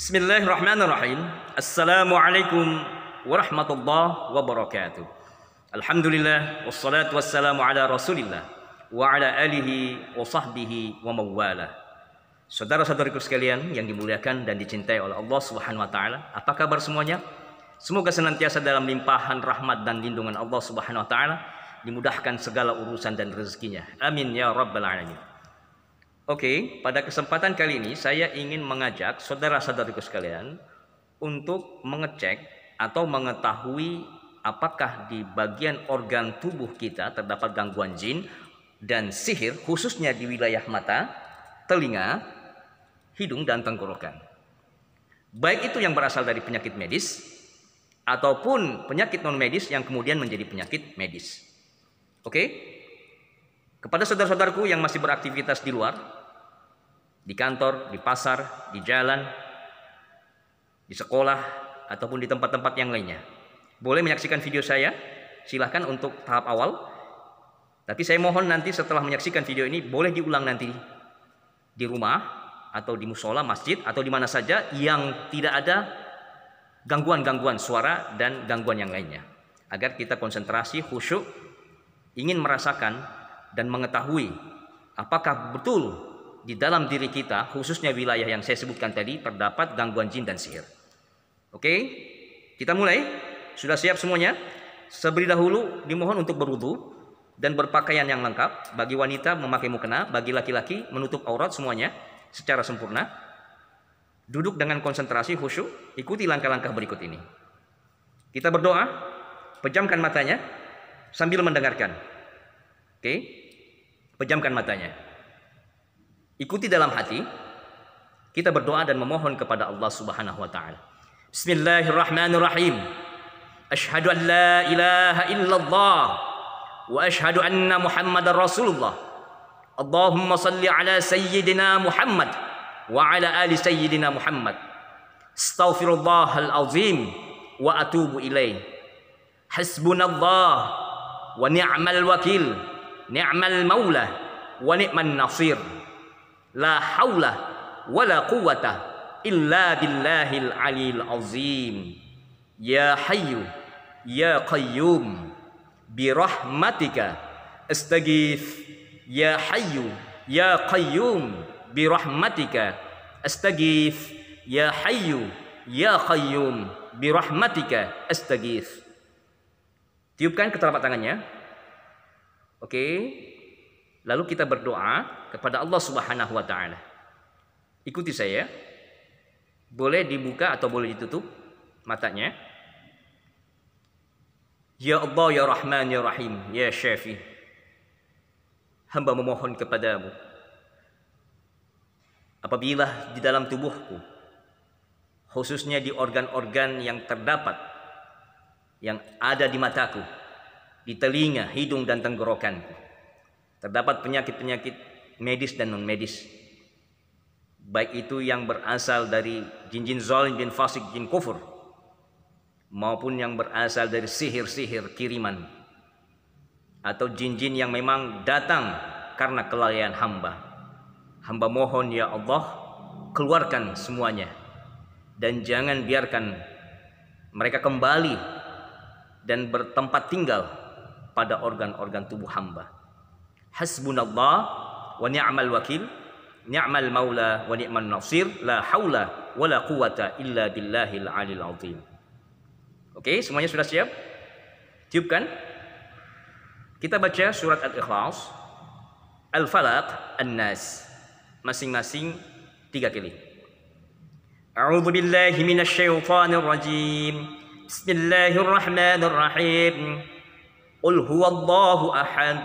Bismillahirrahmanirrahim. Assalamualaikum warahmatullahi wabarakatuh. Alhamdulillah wassalatu wassalamu ala Rasulillah wa ala alihi wa sahbihi wa mawala. Saudara-saudariku sekalian yang dimuliakan dan dicintai oleh Allah Subhanahu wa taala, apa kabar semuanya? Semoga senantiasa dalam limpahan rahmat dan lindungan Allah Subhanahu wa taala dimudahkan segala urusan dan rezekinya. Amin ya rabbal alamin. Oke, pada kesempatan kali ini saya ingin mengajak saudara-saudariku sekalian untuk mengecek atau mengetahui apakah di bagian organ tubuh kita terdapat gangguan jin dan sihir khususnya di wilayah mata, telinga, hidung dan tenggorokan. Baik itu yang berasal dari penyakit medis ataupun penyakit non medis yang kemudian menjadi penyakit medis. Oke? Kepada saudara-saudaraku yang masih beraktivitas di luar, di kantor, di pasar, di jalan, di sekolah, ataupun di tempat-tempat yang lainnya. Boleh menyaksikan video saya, silahkan untuk tahap awal. Tapi saya mohon nanti setelah menyaksikan video ini, boleh diulang nanti di rumah, atau di musola, masjid, atau di mana saja yang tidak ada gangguan-gangguan suara dan gangguan yang lainnya. Agar kita konsentrasi, khusyuk, ingin merasakan dan mengetahui apakah betul di dalam diri kita, khususnya wilayah yang saya sebutkan tadi, terdapat gangguan jin dan sihir. Oke, kita mulai. Sudah siap semuanya? Sebelum dahulu dimohon untuk berwudu dan berpakaian yang lengkap. Bagi wanita memakai mukena, bagi laki-laki menutup aurat semuanya secara sempurna. Duduk dengan konsentrasi khusyuk, ikuti langkah-langkah berikut ini. Kita berdoa, pejamkan matanya sambil mendengarkan. Oke, pejamkan matanya. ikuti dalam hati kita berdoa dan memohon kepada Allah Subhanahu wa taala Bismillahirrahmanirrahim Ashhadu an la ilaha illallah wa ashhadu anna Muhammadar Rasulullah Allahumma salli ala sayyidina Muhammad wa ala ali sayyidina Muhammad Astaghfirullah al-azim wa atubu ilaih Hasbunallah wa ni'mal wakil ni'mal maula wa ni'man nasir La haula wa la quwwata illa billahil alil azim. Ya Hayyu Ya Qayyum birahmatika astaghith Ya Hayyu Ya Qayyum birahmatika astaghith Ya Hayyu Ya Qayyum birahmatika astaghith. Tiupkan ketelapak tangannya. Oke, okay. Lalu kita berdoa kepada Allah Subhanahu wa taala. Ikuti saya. Ya. Boleh dibuka atau boleh ditutup matanya. Ya Allah ya Rahman ya Rahim ya Syafi. Hamba memohon kepadamu. Apabila di dalam tubuhku khususnya di organ-organ yang terdapat yang ada di mataku, di telinga, hidung dan tenggorokanku Terdapat penyakit-penyakit medis dan non medis. Baik itu yang berasal dari jin-jin zalim, jin fasik, jin kufur maupun yang berasal dari sihir-sihir kiriman atau jin-jin yang memang datang karena kelalaian hamba. Hamba mohon ya Allah, keluarkan semuanya dan jangan biarkan mereka kembali dan bertempat tinggal pada organ-organ tubuh hamba. حسبنا الله ونعم الوكيل نعم المولى ونعم النصير لا حول ولا قوة إلا بالله العلي العظيم oke okay, semuanya sudah siap tiupkan kita baca surat al-ikhlas al-falaq an-nas masing-masing tiga kali أعوذ بالله من الشيطان الرجيم بسم الله الرحمن الرحيم قل هو الله أحد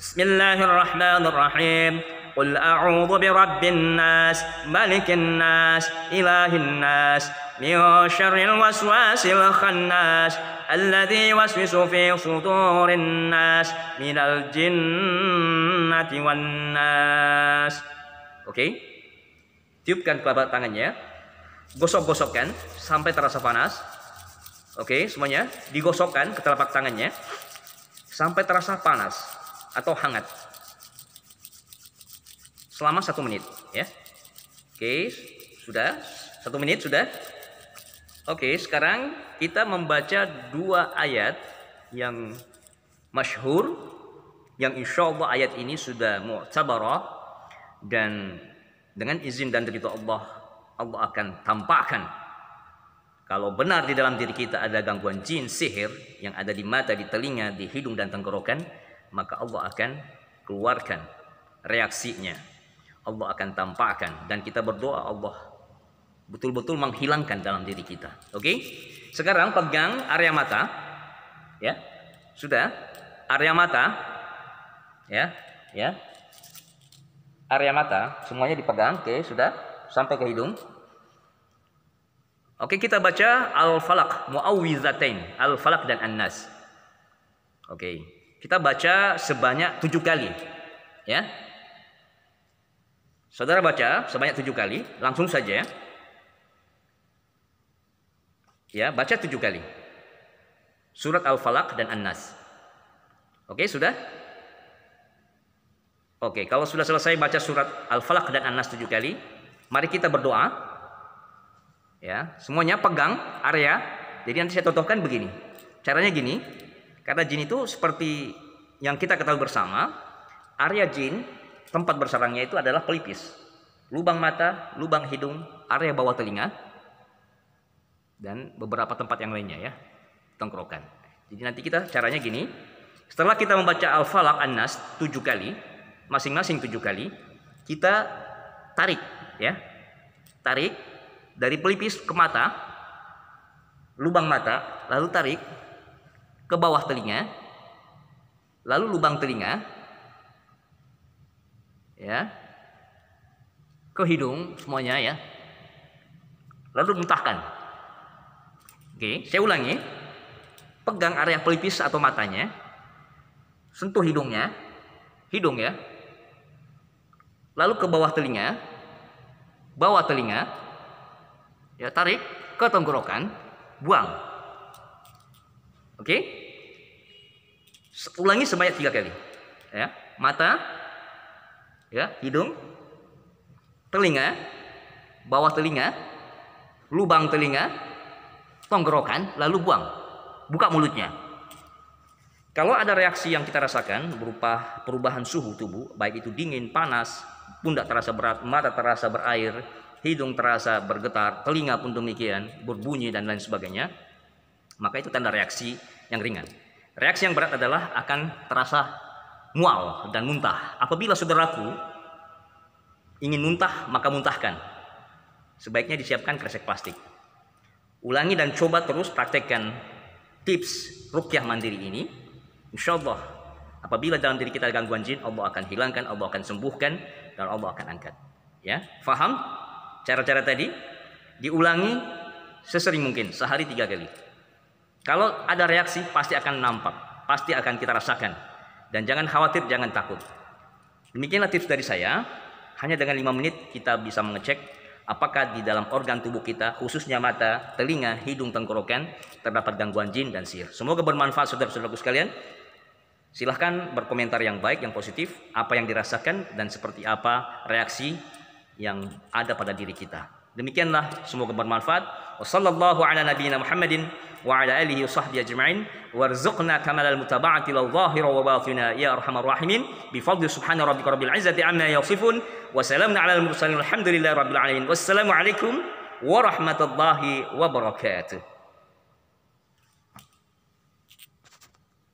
Bismillahirrahmanirrahim. Qul a'udzu birabbin nas, malikin nas, ilahin nas, min syarril waswasil khannas, alladzi waswisu fi shudurin nas minal jinnati wan nas. Oke. Okay. Tiupkan kepala tangannya. Gosok-gosokkan sampai terasa panas. Oke, okay, semuanya digosokkan ke telapak tangannya sampai terasa panas atau hangat selama satu menit ya oke sudah satu menit sudah oke sekarang kita membaca dua ayat yang masyhur yang insya Allah ayat ini sudah mu'tabarah dan dengan izin dan ridho Allah Allah akan tampakkan kalau benar di dalam diri kita ada gangguan jin sihir yang ada di mata, di telinga, di hidung dan tenggorokan, maka Allah akan keluarkan reaksinya. Allah akan tampakkan dan kita berdoa Allah betul-betul menghilangkan dalam diri kita. Oke? Okay? Sekarang pegang area mata. Ya. Sudah? Area mata. Ya. Ya. Area mata semuanya dipegang. Oke, okay, sudah? Sampai ke hidung. Oke, okay, kita baca Al-Falaq, Muawwizatain, Al-Falaq dan An-Nas. Oke. Okay. Kita baca sebanyak tujuh kali. Ya. Saudara baca sebanyak tujuh kali, langsung saja ya. Ya, baca tujuh kali. Surat al Falak dan An-Nas. Oke, sudah? Oke, kalau sudah selesai baca surat al Falak dan An-Nas tujuh kali, mari kita berdoa. Ya, semuanya pegang area. Jadi nanti saya contohkan begini. Caranya gini, karena jin itu seperti yang kita ketahui bersama, area jin, tempat bersarangnya itu adalah pelipis. Lubang mata, lubang hidung, area bawah telinga, dan beberapa tempat yang lainnya ya, tengkorokan. Jadi nanti kita caranya gini, setelah kita membaca Al-Falaq An-Nas tujuh kali, masing-masing tujuh kali, kita tarik ya. Tarik dari pelipis ke mata, lubang mata, lalu tarik ke bawah telinga, lalu lubang telinga, ya, ke hidung semuanya ya, lalu muntahkan. Oke, saya ulangi, pegang area pelipis atau matanya, sentuh hidungnya, hidung ya, lalu ke bawah telinga, bawah telinga, ya tarik ke tenggorokan, buang. Oke? Okay? ulangi sebanyak tiga kali ya mata ya hidung telinga bawah telinga lubang telinga tenggorokan lalu buang buka mulutnya kalau ada reaksi yang kita rasakan berupa perubahan suhu tubuh baik itu dingin panas pundak terasa berat mata terasa berair hidung terasa bergetar telinga pun demikian berbunyi dan lain sebagainya maka itu tanda reaksi yang ringan Reaksi yang berat adalah akan terasa mual dan muntah. Apabila saudaraku ingin muntah, maka muntahkan. Sebaiknya disiapkan kresek plastik. Ulangi dan coba terus praktekkan tips rukyah mandiri ini. Insya Allah, apabila dalam diri kita ada gangguan jin, Allah akan hilangkan, Allah akan sembuhkan, dan Allah akan angkat. Ya, faham? Cara-cara tadi diulangi sesering mungkin, sehari tiga kali. Kalau ada reaksi pasti akan nampak, pasti akan kita rasakan. Dan jangan khawatir, jangan takut. Demikianlah tips dari saya. Hanya dengan 5 menit kita bisa mengecek apakah di dalam organ tubuh kita, khususnya mata, telinga, hidung, tenggorokan, terdapat gangguan jin dan sihir. Semoga bermanfaat saudara-saudaraku sekalian. Silahkan berkomentar yang baik, yang positif, apa yang dirasakan, dan seperti apa reaksi yang ada pada diri kita. Demikianlah, semoga bermanfaat. Wassalamualaikum warahmatullahi wabarakatuh. وعلى آله وصحبه أجمعين وارزقنا كمال المتابعة الظاهرة وباطنا يا أرحم الراحمين بفضل سبحان ربك رب العزة عما يصفون وسلامنا على المرسلين والحمد لله رب العالمين والسلام عليكم ورحمة الله وبركاته